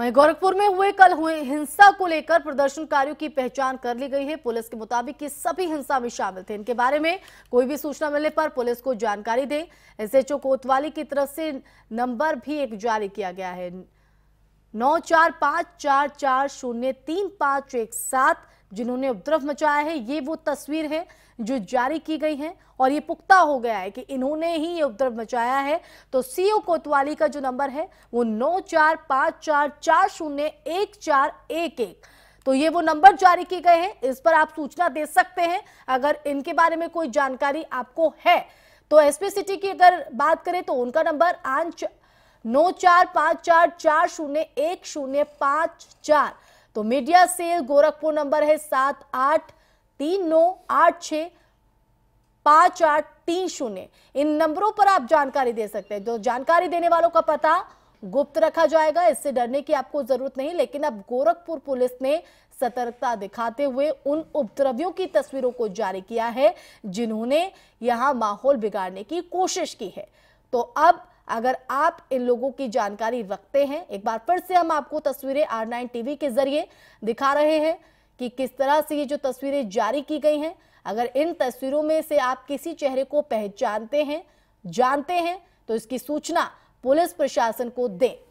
वहीं गोरखपुर में हुए कल हुए हिंसा को लेकर प्रदर्शनकारियों की पहचान कर ली गई है पुलिस के मुताबिक ये सभी हिंसा में शामिल थे इनके बारे में कोई भी सूचना मिलने पर पुलिस को जानकारी दें एसएचओ कोतवाली की तरफ से नंबर भी एक जारी किया गया है नौ चार पांच चार चार शून्य तीन पांच एक सात जिन्होंने उपद्रव मचाया है ये वो तस्वीर है जो जारी की गई है और ये पुख्ता हो गया है कि इन्होंने ही ये उपद्रव मचाया है तो सीओ कोतवाली का जो नंबर है वो नौ चार पाँच चार चार शून्य एक चार एक एक तो ये वो नंबर जारी किए गए हैं इस पर आप सूचना दे सकते हैं अगर इनके बारे में कोई जानकारी आपको है तो एसपी सिटी की अगर बात करें तो उनका नंबर आंच नौ चार पाँच चार चार शून्य एक शून्य पाँच चार तो मीडिया सेल गोरखपुर नंबर है सात आठ तीन नौ आठ छ पांच आठ तीन शून्य इन नंबरों पर आप जानकारी दे सकते हैं जो तो जानकारी देने वालों का पता गुप्त रखा जाएगा इससे डरने की आपको जरूरत नहीं लेकिन अब गोरखपुर पुलिस ने सतर्कता दिखाते हुए उन उपद्रवियों की तस्वीरों को जारी किया है जिन्होंने यहां माहौल बिगाड़ने की कोशिश की है तो अब अगर आप इन लोगों की जानकारी रखते हैं एक बार फिर से हम आपको तस्वीरें आर नाइन टीवी के जरिए दिखा रहे हैं कि किस तरह से ये जो तस्वीरें जारी की गई हैं अगर इन तस्वीरों में से आप किसी चेहरे को पहचानते हैं जानते हैं तो इसकी सूचना पुलिस प्रशासन को दें